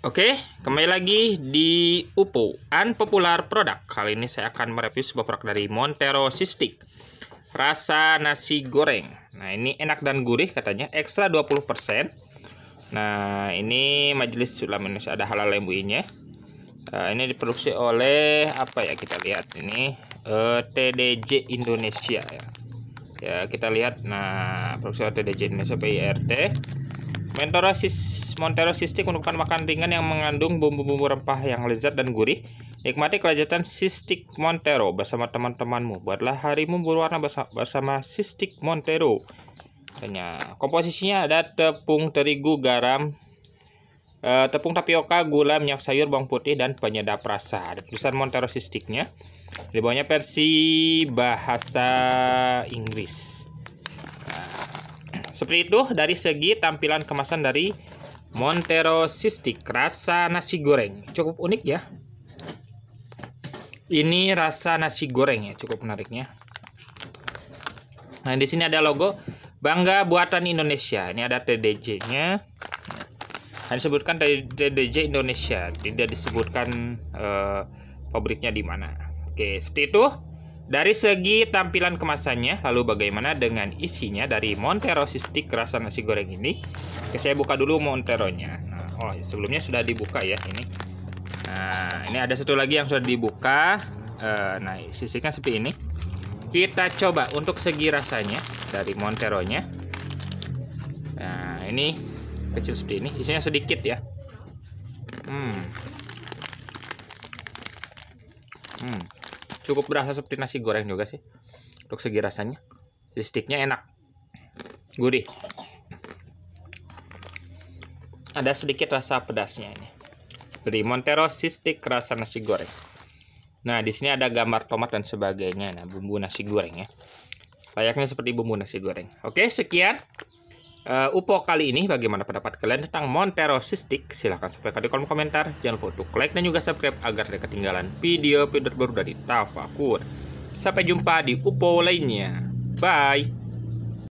Oke, kembali lagi di UPO Unpopular Product. Kali ini saya akan mereview sebuah produk dari Montero Sistik Rasa nasi goreng. Nah, ini enak dan gurih katanya, ekstra 20%. Nah, ini Majelis sulam Indonesia ada halal MUI-nya. Nah, ini diproduksi oleh apa ya kita lihat ini eh, TDJ Indonesia ya. Ya, kita lihat nah produksi TDJ Indonesia PIRT. Mentorosis Sistik merupakan makan ringan yang mengandung bumbu-bumbu rempah yang lezat dan gurih. Nikmati kelezatan sistik Montero bersama teman-temanmu. Buatlah harimu berwarna bersama sistik Montero. Tanya. Komposisinya ada tepung terigu, garam, eh, tepung tapioka, gula, minyak sayur, bawang putih, dan penyedap rasa. Ada tulisan Montero sistiknya. Di bawahnya versi bahasa Inggris. Seperti itu dari segi tampilan kemasan dari Montero Sistik rasa nasi goreng. Cukup unik ya. Ini rasa nasi goreng ya, cukup menariknya. Nah, di sini ada logo Bangga Buatan Indonesia. Ini ada TDJ-nya. Nah, disebutkan TDJ Indonesia, tidak disebutkan eh, pabriknya di mana. Oke, seperti itu. Dari segi tampilan kemasannya, lalu bagaimana dengan isinya dari Montero Sistik rasa nasi goreng ini? Oke, saya buka dulu Monteronya. Nah, oh, sebelumnya sudah dibuka ya ini. Nah, ini ada satu lagi yang sudah dibuka. Uh, nah, sisiknya seperti ini. Kita coba untuk segi rasanya dari Monteronya. Nah, ini kecil seperti ini. Isinya sedikit ya. Hmm. Hmm cukup berasa seperti nasi goreng juga sih untuk segi rasanya listriknya enak gurih ada sedikit rasa pedasnya ini dari Montero sistik rasa nasi goreng nah di sini ada gambar tomat dan sebagainya nah bumbu nasi goreng ya layaknya seperti bumbu nasi goreng oke sekian Uh, UPO kali ini bagaimana pendapat kalian tentang Montero Sistik? Silahkan sampaikan di kolom komentar. Jangan lupa untuk like dan juga subscribe agar tidak ketinggalan video-video terbaru dari Tafakur. Sampai jumpa di UPO lainnya. Bye!